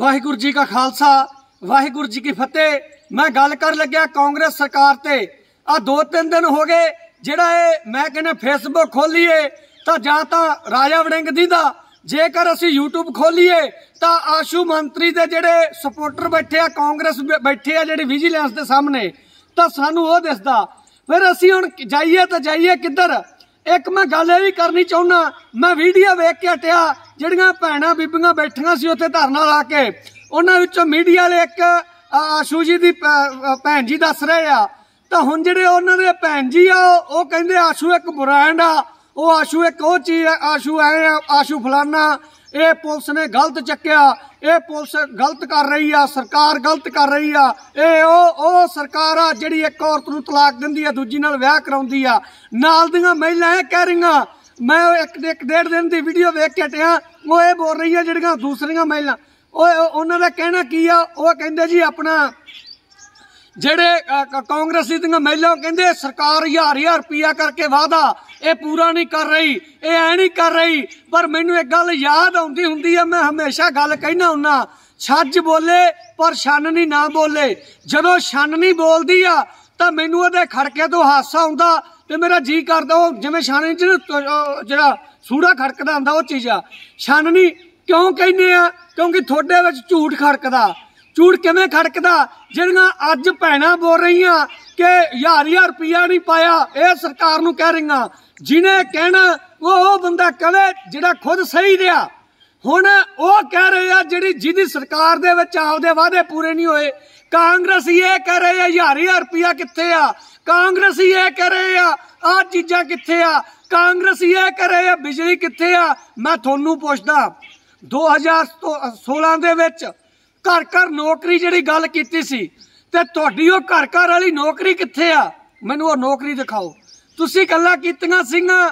ਵਾਹਿਗੁਰੂ ਜੀ ਕਾ ਖਾਲਸਾ ਵਾਹਿਗੁਰੂ ਜੀ ਕੀ ਫਤਿਹ ਮੈਂ ਗੱਲ ਕਰ ਲੱਗਿਆ ਕਾਂਗਰਸ ਸਰਕਾਰ ਤੇ ਆ ਦੋ ਤਿੰਨ ਦਿਨ ਹੋ ਗਏ ਜਿਹੜਾ ਇਹ ਮੈਂ ਕਹਿੰਦਾ ਫੇਸਬੁੱਕ ਖੋਲੀਏ ਤਾਂ ਜਾਂ ਤਾਂ ਰਾਜਾ ਵੜਿੰਗ ਦੀ ਦਾ ਜੇਕਰ ਅਸੀਂ YouTube ਖੋਲੀਏ ਤਾਂ ਆਸ਼ੂ ਮੰਤਰੀ ਦੇ ਜਿਹੜੇ ਸਪੋਰਟਰ ਬੈਠੇ ਆ ਕਾਂਗਰਸ ਬੈਠੇ ਆ ਜਿਹੜੇ ਵਿਜੀਲੈਂਸ ਦੇ ਸਾਹਮਣੇ ਤਾਂ ਸਾਨੂੰ ਉਹ ਦਿਸਦਾ ਫਿਰ ਅਸੀਂ ਹੁਣ ਜਾਈਏ ਤਾਂ ਜਾਈਏ ਕਿੱਧਰ ਇੱਕ ਮੈਂ ਗੱਲ ਇਹ ਵੀ ਕਰਨੀ ਚਾਹੁੰਨਾ ਮੈਂ ਵੀਡੀਓ ਵੇਖ ਕੇ ਹਟਿਆ ਜਿਹੜੀਆਂ ਭੈਣਾਂ ਬੀਬੀਆਂ ਬੈਠੀਆਂ ਸੀ ਉੱਥੇ ਧਰਨਾ ਲਾ ਕੇ ਉਹਨਾਂ ਵਿੱਚੋਂ ਮੀਡੀਆ ਵਾਲੇ ਇੱਕ ਆਸ਼ੂ ਜੀ ਦੀ ਭੈਣ ਜੀ ਦੱਸ ਰਹੇ ਆ ਤਾਂ ਹੁਣ ਜਿਹੜੇ ਉਹਨਾਂ ਦੇ ਭੈਣ ਜੀ ਆ ਉਹ ਕਹਿੰਦੇ ਆਸ਼ੂ ਇੱਕ ਬ੍ਰਾਂਡ ਆ ਉਹ ਆਸ਼ੂ ਇੱਕ ਉਹ ਚੀਜ਼ ਆਸ਼ੂ ਆਏ ਆ ਆਸ਼ੂ ਫਲਾਨਾ ਇਹ ਪੁਲਿਸ ਨੇ ਗਲਤ ਚੱਕਿਆ ਇਹ ਪੁਲਿਸ ਗਲਤ ਕਰ ਰਹੀ ਆ ਸਰਕਾਰ ਗਲਤ ਕਰ ਰਹੀ ਆ ਇਹ ਉਹ ਉਹ ਸਰਕਾਰ ਆ ਜਿਹੜੀ ਇੱਕ ਔਰਤ ਨੂੰ ਤਲਾਕ ਦਿੰਦੀ ਆ ਦੂਜੀ ਨਾਲ ਵਿਆਹ ਕਰਾਉਂਦੀ ਆ ਨਾਲ ਦੀਆਂ ਮਹਿਲਾਵਾਂ ਕਹਿ ਰਹੀਆਂ ਮੈਂ ਇੱਕ ਇੱਕ ਡੇਢ ਦਿਨ ਦੀ ਵੀਡੀਓ ਵੇਖ ਕੇ ਟਿਆ ਉਹ ਇਹ ਬੋਲ ਰਹੀ ਆ ਜਿਹੜੀਆਂ ਦੂਸਰੀਆਂ ਮਹਿਲਾ ਉਹ ਉਹਨਾਂ ਦਾ ਕਹਿਣਾ ਕੀ ਆ ਉਹ ਕਹਿੰਦੇ ਜੀ ਆਪਣਾ ਜਿਹੜੇ ਕਾਂਗਰਸੀ ਦੀਆਂ ਮਹਿਲਾ ਕਹਿੰਦੇ ਸਰਕਾਰ 1000 ਰੁਪਿਆ ਕਰਕੇ ਵਾਦਾ ਇਹ ਪੂਰਾ ਨਹੀਂ ਕਰ ਰਹੀ ਇਹ ਐ ਨਹੀਂ ਕਰ ਰਹੀ ਪਰ ਮੈਨੂੰ ਇੱਕ ਗੱਲ ਯਾਦ ਆਉਂਦੀ ਹੁੰਦੀ ਹੈ ਮੈਂ ਹਮੇਸ਼ਾ ਗੱਲ ਕਹਿਣਾ ਹੁੰਨਾ ਛੱਜ ਬੋਲੇ ਪਰ ਨਹੀਂ ਨਾ ਬੋਲੇ ਜਦੋਂ ਨਹੀਂ ਬੋਲਦੀ ਆ ਤਾਂ ਮੈਨੂੰ ਉਹਦੇ ਖੜਕੇ ਤੋਂ ਹਾਸਾ ਆਉਂਦਾ ਤੇ ਮੇਰਾ ਜੀ ਕਰਦਾ ਉਹ ਜਿਵੇਂ ਛੰਨ ਚ ਜਿਹੜਾ ਸੂੜਾ ਖੜਕਦਾ ਹੁੰਦਾ ਉਹ ਚੀਜ਼ ਆ ਨਹੀਂ ਕਿਉਂ ਕਹਿੰਦੇ ਆ ਕਿਉਂਕਿ ਤੁਹਾਡੇ ਵਿੱਚ ਝੂਠ ਖੜਕਦਾ ਝੂੜ ਕਿਵੇਂ ਖੜਕਦਾ ਜਿਹੜੀਆਂ ਅੱਜ ਭੈਣਾ ਬੋਲ ਰਹੀਆਂ ਕਿ ਹਜ਼ਾਰ ਹਜ਼ਾਰ ਰੁਪਇਆ ਨਹੀਂ ਪਾਇਆ ਇਹ ਸਰਕਾਰ ਨੂੰ ਕਹਿ ਰਹੀਆਂ ਜਿਨੇ ਕਹਿਣਾ ਉਹ ਬੰਦਾ ਕਵੇ ਜਿਹੜਾ ਖੁਦ ਸਹੀ ਰਿਹਾ ਹੁਣ ਉਹ ਕਹਿ ਰਹੇ ਆ ਜਿਹੜੀ ਜਿਹਦੀ ਸਰਕਾਰ ਦੇ ਵਿੱਚ ਆਪਦੇ ਵਾਅਦੇ ਪੂਰੇ ਨਹੀਂ ਹੋਏ ਕਾਂਗਰਸ ਇਹ ਕਹਿ ਰਹੇ ਆ ਹਜ਼ਾਰ ਹਜ਼ਾਰ ਰੁਪਇਆ ਕਿੱਥੇ ਆ ਕਾਂਗਰਸ ਇਹ ਕਹਿ ਰਹੇ ਆ ਆ ਚੀਜ਼ਾਂ ਕਿੱਥੇ ਆ ਕਾਂਗਰਸ ਇਹ ਕਹਿ ਰਹੇ ਆ ਬਿਜਲੀ ਕਿੱਥੇ ਆ ਮੈਂ ਤੁਹਾਨੂੰ ਪੁੱਛਦਾ 2016 ਦੇ ਵਿੱਚ ਘਰ ਘਰ ਨੌਕਰੀ ਜਿਹੜੀ ਗੱਲ ਕੀਤੀ ਸੀ ਤੇ ਤੁਹਾਡੀ ਉਹ ਘਰ ਘਰ ਵਾਲੀ ਨੌਕਰੀ ਕਿੱਥੇ ਆ ਮੈਨੂੰ ਉਹ ਨੌਕਰੀ ਦਿਖਾਓ ਤੁਸੀਂ ਗੱਲਾਂ ਕੀਤੀਆਂ ਸਿੰਘਾਂ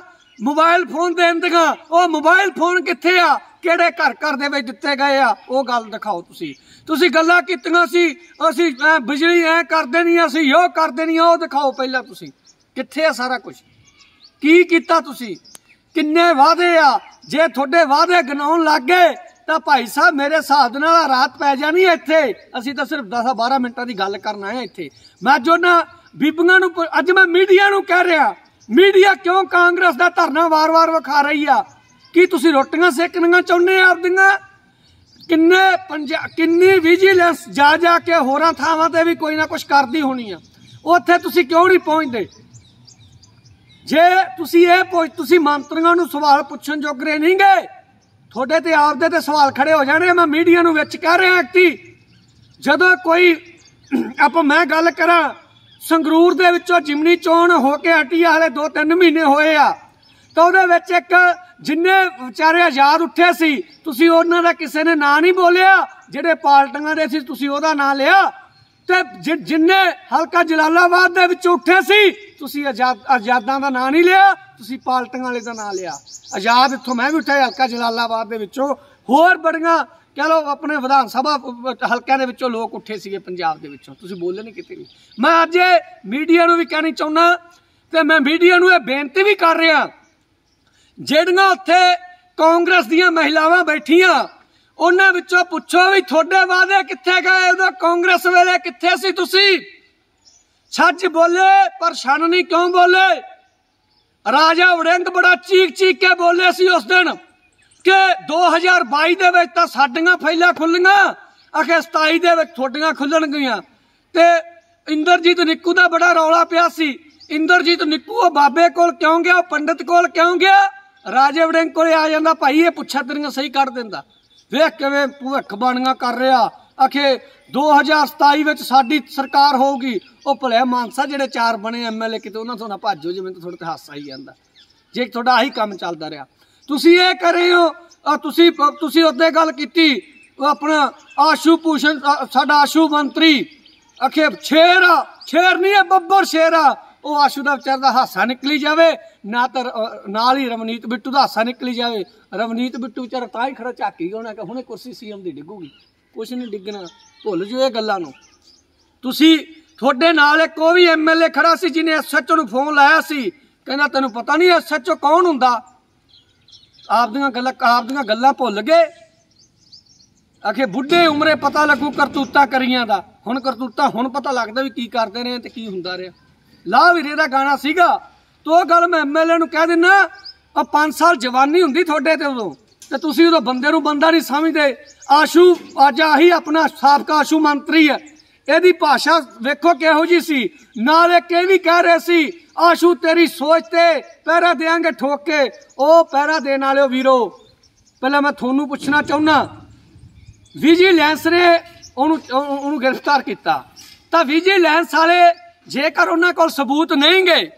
ਮੋਬਾਈਲ ਫੋਨ ਦੇਣ ਦੀਆਂ ਉਹ ਮੋਬਾਈਲ ਫੋਨ ਕਿੱਥੇ ਆ ਕਿਹੜੇ ਘਰ ਘਰ ਦੇ ਵਿੱਚ ਦਿੱਤੇ ਗਏ ਆ ਉਹ ਗੱਲ ਦਿਖਾਓ ਤੁਸੀਂ ਤੁਸੀਂ ਗੱਲਾਂ ਕੀਤੀਆਂ ਸੀ ਅਸੀਂ ਬਿਜਲੀ ਐ ਕਰ ਦੇਣੀ ਅਸੀਂ ਉਹ ਕਰ ਦੇਣੀ ਉਹ ਦਿਖਾਓ ਪਹਿਲਾਂ ਤੁਸੀਂ ਕਿੱਥੇ ਆ ਸਾਰਾ ਕੁਝ ਕੀ ਕੀਤਾ ਤੁਸੀਂ ਕਿੰਨੇ ਵਾਅਦੇ ਆ ਜੇ ਤੁਹਾਡੇ ਵਾਅਦੇ ਗਨਾਉਣ ਲੱਗ ਗਏ ਤਾਂ ਭਾਈ ਸਾਹਿਬ ਮੇਰੇ ਸਾਥ ਨਾਲ ਰਾਤ ਪੈ ਜਾਣੀ ਇੱਥੇ ਅਸੀਂ ਤਾਂ ਸਿਰਫ 10 12 ਮਿੰਟਾਂ ਦੀ ਗੱਲ ਕਰਨ ਆਏ ਇੱਥੇ ਮੈਂ ਜੋ ਨਾ ਬੀਬੀਆਂ ਨੂੰ ਅੱਜ ਮੈਂ ਮੀਡੀਆ ਨੂੰ ਕਹਿ ਰਿਹਾ ਮੀਡੀਆ ਕਿਉਂ ਕਾਂਗਰਸ ਦਾ ਧਰਨਾ ਵਾਰ-ਵਾਰ ਵਿਖਾ ਰਹੀ ਆ ਕੀ ਤੁਸੀਂ ਰੋਟੀਆਂ ਸੇਕਣੀਆਂ ਚਾਹੁੰਦੇ ਆ ਆਪਦੀਆਂ ਕਿੰਨੇ ਪੰਜਾਬ ਕਿੰਨੀ ਵਿਜੀਲੈਂਸ ਜਾ ਜਾ ਕੇ ਹੋਰਾਂ ਥਾਵਾਂ ਤੇ ਵੀ ਕੋਈ ਨਾ ਕੁਝ ਕਰਦੀ ਹੋਣੀ ਆ ਉੱਥੇ ਤੁਸੀਂ ਕਿਉਂ ਨਹੀਂ ਪਹੁੰਚਦੇ ਜੇ ਤੁਸੀਂ ਇਹ ਪੁੱਛ ਤੁਸੀਂ ਮੰਤਰੀਆਂ ਨੂੰ ਸਵਾਲ ਪੁੱਛਣ ਜੋਗਰੇ ਨਹੀਂਗੇ ਤੁਹਾਡੇ ਤੇ ਆਪਦੇ ਤੇ ਸਵਾਲ ਖੜੇ ਹੋ ਜਾਣੇ ਮੈਂ ਮੀਡੀਆ ਨੂੰ ਵਿੱਚ ਕਹਿ ਰਿਹਾ ਕਿ ਜਦੋਂ ਕੋਈ ਆਪਾਂ ਮੈਂ ਗੱਲ ਕਰਾਂ ਸੰਗਰੂਰ ਦੇ ਵਿੱਚੋਂ ਜਿਮਨੀ ਚੋਣ ਹੋ ਕੇ ਹਟੀ ਹਾਲੇ 2-3 ਮਹੀਨੇ ਹੋਏ ਆ ਤਾਂ ਉਹਦੇ ਵਿੱਚ ਇੱਕ ਜਿੰਨੇ ਵਿਚਾਰੇ ਆਜ਼ਾਦ ਉੱਠੇ ਸੀ ਤੁਸੀਂ ਉਹਨਾਂ ਦਾ ਕਿਸੇ ਨੇ ਨਾਂ ਨਹੀਂ ਬੋਲਿਆ ਜਿਹੜੇ ਪਾਰਟੀਆਂ ਦੇ ਸੀ ਤੁਸੀਂ ਉਹਦਾ ਨਾਂ ਲਿਆ ਤੇ ਜਿੰਨੇ ਹਲਕਾ ਜਲਾਲਾਬਾਦ ਦੇ ਵਿੱਚ ਉੱਠੇ ਸੀ ਤੁਸੀਂ ਆਜ਼ਾਦ ਆਜ਼ਾਦਾਂ ਦਾ ਨਾਂ ਨਹੀਂ ਲਿਆ ਤੁਸੀਂ ਪਾਲਟੀਆਂ ਵਾਲੇ ਦਾ ਨਾਂ ਲਿਆ ਆਜ਼ਾਦ ਇੱਥੋਂ ਮੈਂ ਵੀ ਉੱਠਿਆ ਹਲਕਾ ਜਲਾਲਾਬਾਦ ਦੇ ਵਿੱਚੋਂ ਹੋਰ ਬੜੀਆਂ ਕਹ ਲੋ ਆਪਣੇ ਵਿਧਾਨ ਸਭਾ ਹਲਕਿਆਂ ਦੇ ਵਿੱਚੋਂ ਲੋਕ ਉੱਠੇ ਸੀਗੇ ਪੰਜਾਬ ਦੇ ਵਿੱਚੋਂ ਤੁਸੀਂ ਬੋਲੇ ਨਹੀਂ ਕਿਤੇ ਵੀ ਮੈਂ ਅੱਜ ਮੀਡੀਆ ਨੂੰ ਵੀ ਕਹਿਣੀ ਚਾਹੁੰਦਾ ਤੇ ਮੈਂ ਮੀਡੀਆ ਨੂੰ ਇਹ ਬੇਨਤੀ ਵੀ ਕਰ ਰਿਹਾ ਜਿਹੜੀਆਂ ਉੱਥੇ ਕਾਂਗਰਸ ਦੀਆਂ ਮਹਿਲਾਵਾਂ ਬੈਠੀਆਂ ਉਹਨਾਂ ਵਿੱਚੋਂ ਪੁੱਛੋ ਵੀ ਤੁਹਾਡੇ ਵਾਅਦੇ ਕਿੱਥੇ ਗਏ ਉਹ ਕਾਂਗਰਸ ਵੇਲੇ ਕਿੱਥੇ ਸੀ ਤੁਸੀਂ ਸੱਚ ਬੋਲੇ ਪਰ ਨਹੀਂ ਕਿਉਂ ਬੋਲੇ ਰਾਜਾ ਵੜਿੰਗ ਬੜਾ ਚੀਕ ਚੀਕ ਕੇ ਬੋਲੇ ਸੀ ਉਸ ਦਿਨ ਕਿ 2022 ਦੇ ਵਿੱਚ ਤਾਂ ਸਾਡੀਆਂ ਫੈਲਾ ਖੁੱਲੀਆਂ ਅਖੇ 27 ਦੇ ਵਿੱਚ ਥੋਡੀਆਂ ਖੁੱਲਣ ਗਈਆਂ ਤੇ ਇੰਦਰਜੀਤ ਨਿੱਕੂ ਦਾ ਬੜਾ ਰੌਲਾ ਪਿਆ ਸੀ ਇੰਦਰਜੀਤ ਨਿੱਕੂ ਉਹ ਬਾਬੇ ਕੋਲ ਕਿਉਂ ਗਿਆ ਉਹ ਪੰਡਤ ਕੋਲ ਕਿਉਂ ਗਿਆ ਰਾਜੇ ਵੜਿੰਗ ਕੋਲੇ ਆ ਜਾਂਦਾ ਭਾਈ ਇਹ ਪੁੱਛਾ ਤੇਰੀਆਂ ਸਹੀ ਕੱਢ ਦਿੰਦਾ ਵੇਖ ਕਿਵੇਂ ਭੁੱਖ ਬਾਣੀਆਂ ਕਰ ਰਿਹਾ ਅਖੇ 2027 ਵਿੱਚ ਸਾਡੀ ਸਰਕਾਰ ਹੋਊਗੀ ਉਹ ਭਲੇ ਮਾਨਸਾ ਜਿਹੜੇ ਚਾਰ ਬਣੇ ਐਮਐਲਏ ਕਿਤੇ ਉਹਨਾਂ ਤੋਂ ਨਾ ਭੱਜੋ ਜਿਵੇਂ ਤਾਂ ਤੁਹਾਡੇ ਤੇ ਹਾਸਾ ਹੀ ਜਾਂਦਾ ਜੇ ਤੁਹਾਡਾ ਆਹੀ ਕੰਮ ਚੱਲਦਾ ਰਿਹਾ ਤੁਸੀਂ ਇਹ ਕਰ ਰਹੇ ਹੋ ਆ ਤੁਸੀਂ ਤੁਸੀਂ ਉਹਦੇ ਗੱਲ ਕੀਤੀ ਉਹ ਆਪਣਾ ਆਸ਼ੂ ਪੂਸ਼ਣ ਸਾਡਾ ਆਸ਼ੂ ਮੰਤਰੀ ਅਖੇ ਛੇਰ ਛੇਰ ਨਹੀਂ ਹੈ ਬੱਬਰ ਸ਼ੇਰ ਆ ਉਹ ਆਸ਼ੂ ਦਾ ਵਿਚਾਰ ਦਾ ਹਾਸਾ ਨਿਕਲੀ ਜਾਵੇ ਨਾ ਤਾਂ ਨਾਲ ਹੀ ਰਵਨੀਤ ਬਿੱਟੂ ਦਾ ਹਾਸਾ ਨਿਕਲੀ ਜਾਵੇ ਰਵਨੀਤ ਬਿੱਟੂ ਵਿਚਾਰ ਤਾਂ ਹੀ ਖੜਾ ਝਾਕੀ ਹੋਣਾ ਕਿ ਹੁਣੇ ਕੁਰਸੀ ਸੀਐਮ ਦੀ ਡਿੱਗੂਗੀ ਕੁਛ ਨਹੀਂ ਡਿੱਗਣਾ ਭੁੱਲ ਜੋ ਇਹ ਗੱਲਾਂ ਨੂੰ ਤੁਸੀਂ ਤੁਹਾਡੇ ਨਾਲ ਇੱਕ ਉਹ ਵੀ ਐਮਐਲਏ ਖੜਾ ਸੀ ਜਿਹਨੇ ਐਸਐਚਓ ਨੂੰ ਫੋਨ ਲਾਇਆ ਸੀ ਕਹਿੰਦਾ ਤੈਨੂੰ ਪਤਾ ਨਹੀਂ ਐਸਐਚਓ ਕੌਣ ਹੁੰਦਾ ਆਪਦੀਆਂ ਗੱਲਾਂ ਦੀਆਂ ਗੱਲਾਂ ਭੁੱਲ ਗਏ ਆਖੇ ਬੁੱਢੇ ਉਮਰੇ ਪਤਾ ਲੱਗੂ ਕਰਤੂਤਾ ਕਰੀਆਂ ਦਾ ਹੁਣ ਕਰਤੂਤਾ ਹੁਣ ਪਤਾ ਲੱਗਦਾ ਵੀ ਕੀ ਕਰਦੇ ਨੇ ਤੇ ਕੀ ਹੁੰਦਾ ਰਿਹਾ ਲਾ ਵੀਰੇ ਦਾ ਗਾਣਾ ਸੀਗਾ ਤੋ ਗੱਲ ਮੈਂ ਐਮਐਲਏ ਨੂੰ ਕਹਿ ਦਿੰਨਾ ਆ 5 ਸਾਲ ਜਵਾਨੀ ਹੁੰਦੀ ਤੁਹਾਡੇ ਤੇ ਉਦੋਂ ਤੇ ਤੁਸੀਂ ਉਦੋਂ ਬੰਦੇ ਨੂੰ ਬੰਦਾ ਨਹੀਂ ਸਮਝਦੇ ਆਸ਼ੂ ਅੱਜ ਆਹੀ ਆਪਣਾ ਸਾਬਕਾ ਆਸ਼ੂ ਮੰਤਰੀ ਹੈ ਇਹਦੀ ਭਾਸ਼ਾ ਵੇਖੋ ਕਿਹੋ ਜੀ ਸੀ ਨਾਲ ਇਹ ਕੇ ਵੀ ਕਹਿ ਰਹੇ ਸੀ ਆਸ਼ੂ ਤੇਰੀ ਸੋਚ ਤੇ ਪਹਿਰਾ ਦੇਾਂਗੇ ਠੋਕ ਕੇ ਉਹ ਪਹਿਰਾ ਦੇਣ ਵਾਲਿਓ ਵੀਰੋ ਪਹਿਲਾਂ ਮੈਂ ਤੁਹਾਨੂੰ ਪੁੱਛਣਾ ਚਾਹੁੰਨਾ ਵਿਜੀਲੈਂਸ ਨੇ ਉਹਨੂੰ ਉਹਨੂੰ ਗ੍ਰਿਫਤਾਰ ਕੀਤਾ ਤਾਂ ਵਿਜੀਲੈਂਸ ਵਾਲੇ ਜੇਕਰ ਉਹਨਾਂ ਕੋਲ ਸਬੂਤ ਨਹੀਂ ਗਏ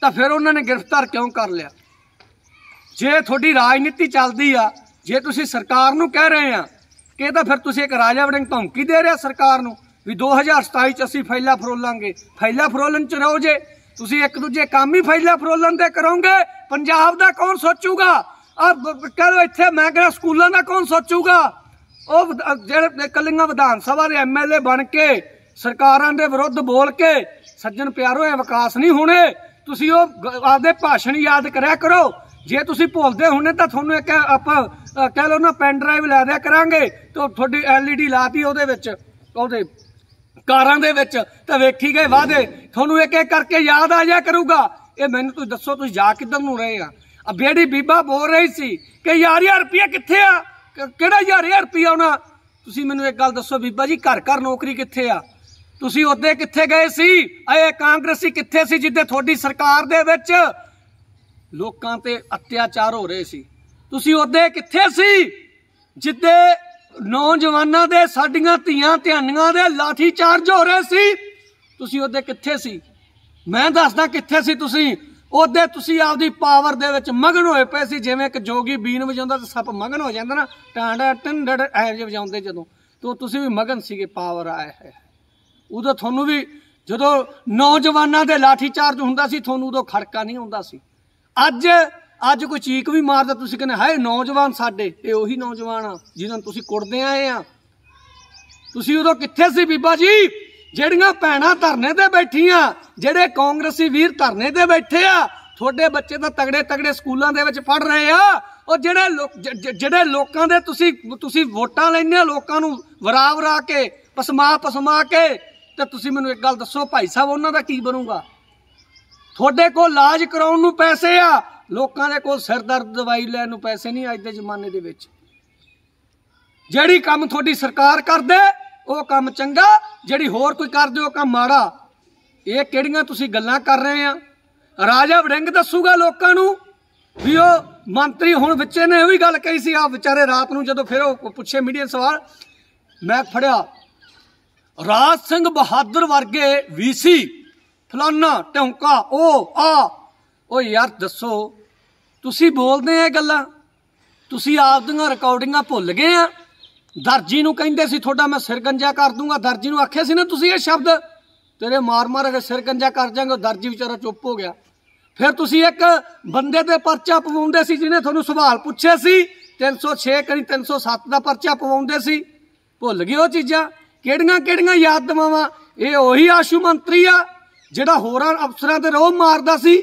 ਤਾਂ ਫਿਰ ਉਹਨਾਂ ਨੇ ਗ੍ਰਿਫਤਾਰ ਕਿਉਂ ਕਰ ਲਿਆ ਜੇ ਤੁਹਾਡੀ ਰਾਜਨੀਤੀ ਚੱਲਦੀ ਆ ਜੇ ਤੁਸੀਂ ਸਰਕਾਰ ਨੂੰ ਕਹਿ ਰਹੇ ਆ ਕਿ ਇਹ ਤਾਂ ਫਿਰ ਤੁਸੀਂ ਇੱਕ ਰਾਜਾ ਵੜਿੰਗ ਧਮਕੀ ਦੇ ਰਿਹਾ ਸਰਕਾਰ ਨੂੰ ਵੀ 2027 ਚ ਅਸੀਂ ਫੈਲਾ ਫਰੋਲਾਂਗੇ ਫੈਲਾ ਫਰੋਲਣ ਚ ਰਹੋ ਜੇ ਤੁਸੀਂ ਇੱਕ ਦੂਜੇ ਕੰਮ ਹੀ ਫੈਲਾ ਫਰੋਲਣ ਦੇ ਕਰੋਗੇ ਪੰਜਾਬ ਦਾ ਕੌਣ ਸੋਚੂਗਾ ਆ ਕਹੋ ਇੱਥੇ ਮੈਂ ਕਹਿੰਦਾ ਸਕੂਲਾਂ ਦਾ ਕੌਣ ਸੋਚੂਗਾ ਉਹ ਜਿਹੜੇ ਕੱਲੀਆਂ ਵਿਧਾਨ ਸਭਾ ਦੇ ਐਮਐਲਏ ਬਣ ਕੇ ਸਰਕਾਰਾਂ ਦੇ ਵਿਰੁੱਧ ਬੋਲ ਕੇ ਸੱਜਣ ਪਿਆਰੋ ਇਹ ਵਿਕਾਸ ਨਹੀਂ ਹੋਣੇ ਤੁਸੀਂ ਉਹ ਆਪਦੇ ਭਾਸ਼ਣ ਯਾਦ ਕਰਿਆ ਕਰੋ ਜੇ ਤੁਸੀਂ ਭੁੱਲਦੇ ਹੋਣੇ ਤਾਂ ਤੁਹਾਨੂੰ ਇੱਕ ਆਪਾਂ ਕਹਿ ਲਓ ਨਾ ਪੈਨ ਡਰਾਈਵ ਲੈ ਦਿਆ ਕਰਾਂਗੇ ਤੇ ਤੁਹਾਡੀ ਐਲਈਡੀ ਲਾਤੀ ਉਹਦੇ ਵਿੱਚ ਉਹਦੇ ਕਾਰਾਂ ਦੇ ਵਿੱਚ ਤਾਂ ਵੇਖੀ ਗਏ ਵਾਦੇ ਤੁਹਾਨੂੰ ਇੱਕ ਇੱਕ ਕਰਕੇ ਯਾਦ ਆ ਜਾ ਕਰੂਗਾ ਇਹ ਮੈਨੂੰ ਤੁਸੀਂ ਦੱਸੋ ਤੁਸੀਂ ਜਾ ਕਿੱਧਰ ਨੂੰ ਰਹੇ ਆ ਆ ਬੇੜੀ ਬੀਬਾ ਬੋਲ ਰਹੀ ਸੀ ਕਿ ਯਾਰ ਯਾਰ ਰੁਪਿਆ ਕਿੱਥੇ ਆ ਕਿਹੜਾ ਯਾਰ ਯਾਰ ਰੁਪਿਆ ਉਹਨਾਂ ਤੁਸੀਂ ਮੈਨੂੰ ਇੱਕ ਗੱਲ ਦੱਸੋ ਬੀਬਾ ਜੀ ਘਰ ਘਰ ਨੌਕਰੀ ਕਿੱਥੇ ਆ ਤੁਸੀਂ ਉਹਦੇ ਕਿੱਥੇ ਗਏ ਸੀ ਇਹ ਕਾਂਗਰਸੀ ਕਿੱਥੇ ਸੀ ਜਿੱਦੇ ਤੁਹਾਡੀ ਸਰਕਾਰ ਦੇ ਵਿੱਚ ਲੋਕਾਂ ਤੇ ਅਤਿਆਚਾਰ ਹੋ ਰਹੇ ਸੀ ਤੁਸੀਂ ਉਹਦੇ ਕਿੱਥੇ ਸੀ ਜਿੱਦੇ ਨੌਜਵਾਨਾਂ ਦੇ ਸਾਡੀਆਂ ਧੀਆਂ ਧਿਆਨੀਆਂ ਦੇ ਲਾਠੀ ਚਾਰਜ ਹੋ ਰਹੇ ਸੀ ਤੁਸੀਂ ਉਹਦੇ ਕਿੱਥੇ ਸੀ ਮੈਂ ਦੱਸਦਾ ਕਿੱਥੇ ਸੀ ਤੁਸੀਂ ਉਹਦੇ ਤੁਸੀਂ ਆਪਦੀ ਪਾਵਰ ਦੇ ਵਿੱਚ ਮਗਨ ਹੋਏ ਪਏ ਸੀ ਜਿਵੇਂ ਇੱਕ ਜੋਗੀ ਬੀਨ ਵਜਾਉਂਦਾ ਤੇ ਸੱਪ ਮਗਨ ਹੋ ਜਾਂਦਾ ਨਾ ਟਾਂਡਾ ਟੰਡੜ ਐਂ ਜਿ ਵਜਾਉਂਦੇ ਜਦੋਂ ਤੋ ਤੁਸੀਂ ਵੀ ਮਗਨ ਸੀਗੇ ਪਾਵਰ ਆਇਆ ਹੈ ਉਦੋਂ ਤੁਹਾਨੂੰ ਵੀ ਜਦੋਂ ਨੌਜਵਾਨਾਂ ਦੇ ਲਾਠੀ ਚਾਰਜ ਹੁੰਦਾ ਸੀ ਤੁਹਾਨੂੰ ਉਦੋਂ ਖੜਕਾ ਨਹੀਂ ਹੁੰਦਾ ਸੀ ਅੱਜ ਅੱਜ ਕੋਈ ਚੀਕ ਵੀ ਮਾਰਦਾ ਤੁਸੀਂ ਕਹਿੰਦੇ ਹਾਏ ਨੌਜਵਾਨ ਸਾਡੇ ਇਹ ਉਹੀ ਨੌਜਵਾਨ ਆ ਜਿਹਨਾਂ ਨੂੰ ਤੁਸੀਂ ਕੁੱਟਦੇ ਆਏ ਆ ਤੁਸੀਂ ਉਦੋਂ ਕਿੱਥੇ ਸੀ ਬੀਬਾ ਜੀ ਜਿਹੜੀਆਂ ਪੈਣਾ ਧਰਨੇ ਤੇ ਬੈਠੀਆਂ ਜਿਹੜੇ ਕਾਂਗਰਸੀ ਵੀਰ ਧਰਨੇ ਤੇ ਬੈਠੇ ਆ ਤੁਹਾਡੇ ਬੱਚੇ ਤਾਂ ਤਗੜੇ ਤਗੜੇ ਸਕੂਲਾਂ ਦੇ ਵਿੱਚ ਪੜ ਰਹੇ ਆ ਉਹ ਜਿਹੜੇ ਜਿਹੜੇ ਲੋਕਾਂ ਦੇ ਤੁਸੀਂ ਤੁਸੀਂ ਵੋਟਾਂ ਲੈਣੇ ਆ ਲੋਕਾਂ ਨੂੰ ਵਰਾਵਰਾ ਕੇ ਪਸਮਾ ਪਸਮਾ ਕੇ ਤੇ ਤੁਸੀਂ ਮੈਨੂੰ ਇੱਕ ਗੱਲ ਦੱਸੋ ਭਾਈ ਸਾਹਿਬ ਉਹਨਾਂ ਦਾ ਕੀ ਬਣੂਗਾ ਤੁਹਾਡੇ ਕੋਲ ਇਲਾਜ ਕਰਾਉਣ ਨੂੰ ਪੈਸੇ ਆ ਲੋਕਾਂ ਦੇ ਕੋਲ ਸਿਰ ਦਰਦ ਦਵਾਈ ਲੈਣ ਨੂੰ ਪੈਸੇ ਨਹੀਂ ਅੱਜ ਦੇ ਜ਼ਮਾਨੇ ਦੇ ਵਿੱਚ ਜਿਹੜੀ ਕੰਮ ਤੁਹਾਡੀ ਸਰਕਾਰ ਕਰਦੇ ਉਹ ਕੰਮ ਚੰਗਾ ਜਿਹੜੀ ਹੋਰ ਕੋਈ ਕਰਦੇ ਉਹ ਕੰਮ ਮਾੜਾ ਇਹ ਕਿਹੜੀਆਂ ਤੁਸੀਂ ਗੱਲਾਂ ਕਰ ਰਹੇ ਆ ਰਾਜਾ ਵੜਿੰਗ ਦੱਸੂਗਾ ਲੋਕਾਂ ਨੂੰ ਵੀ ਉਹ ਮੰਤਰੀ ਹੁਣ ਵਿੱਚੇ ਨੇ ਉਹ ਵੀ ਗੱਲ ਕਹੀ ਸੀ ਆ ਵਿਚਾਰੇ ਰਾਤ ਨੂੰ ਜਦੋਂ ਫਿਰ ਉਹ ਪੁੱਛੇ ਮੀਡੀਆ ਸਵਾਲ ਮੈਂ ਫੜਿਆ ਰਾਜ ਸਿੰਘ ਬਹਾਦਰ ਵਰਗੇ ਵੀਸੀ ਫਲਾਨਾ ਟੌਂਕਾ ਉਹ ਆ ਉਹ ਯਾਰ ਦੱਸੋ ਤੁਸੀਂ ਬੋਲਦੇ ਆ ਗੱਲਾਂ ਤੁਸੀਂ ਆਪ ਦੀਆਂ ਰਿਕਾਰਡਿੰਗਾਂ ਭੁੱਲ ਗਏ ਆ ਦਰਜੀ ਨੂੰ ਕਹਿੰਦੇ ਸੀ ਤੁਹਾਡਾ ਮੈਂ ਸਿਰ ਗੰਜਾ ਕਰ ਦੂੰਗਾ ਦਰਜੀ ਨੂੰ ਆਖਿਆ ਸੀ ਨਾ ਤੁਸੀਂ ਇਹ ਸ਼ਬਦ ਤੇਰੇ ਮਾਰ ਮਾਰ ਕੇ ਸਿਰ ਗੰਜਾ ਕਰ ਜਾਗੇ ਦਰਜੀ ਵਿਚਾਰਾ ਚੁੱਪ ਹੋ ਗਿਆ ਫਿਰ ਤੁਸੀਂ ਇੱਕ ਬੰਦੇ ਤੇ ਪਰਚਾ ਪਵਾਉਂਦੇ ਸੀ ਜਿਹਨੇ ਤੁਹਾਨੂੰ ਸਵਾਲ ਪੁੱਛੇ ਸੀ 306 ਕਰੀ 307 ਦਾ ਪਰਚਾ ਪਵਾਉਂਦੇ ਸੀ ਭੁੱਲ ਗਏ ਉਹ ਚੀਜ਼ਾਂ ਕਿਹੜੀਆਂ ਕਿਹੜੀਆਂ ਯਾਦ ਦਿਵਾਵਾਂ ਇਹ ਉਹੀ ਆਸ਼ੂ ਮੰਤਰੀ ਆ ਜਿਹੜਾ ਹੋਰਾਂ ਅਫਸਰਾਂ ਤੇ ਰੋਹ ਮਾਰਦਾ ਸੀ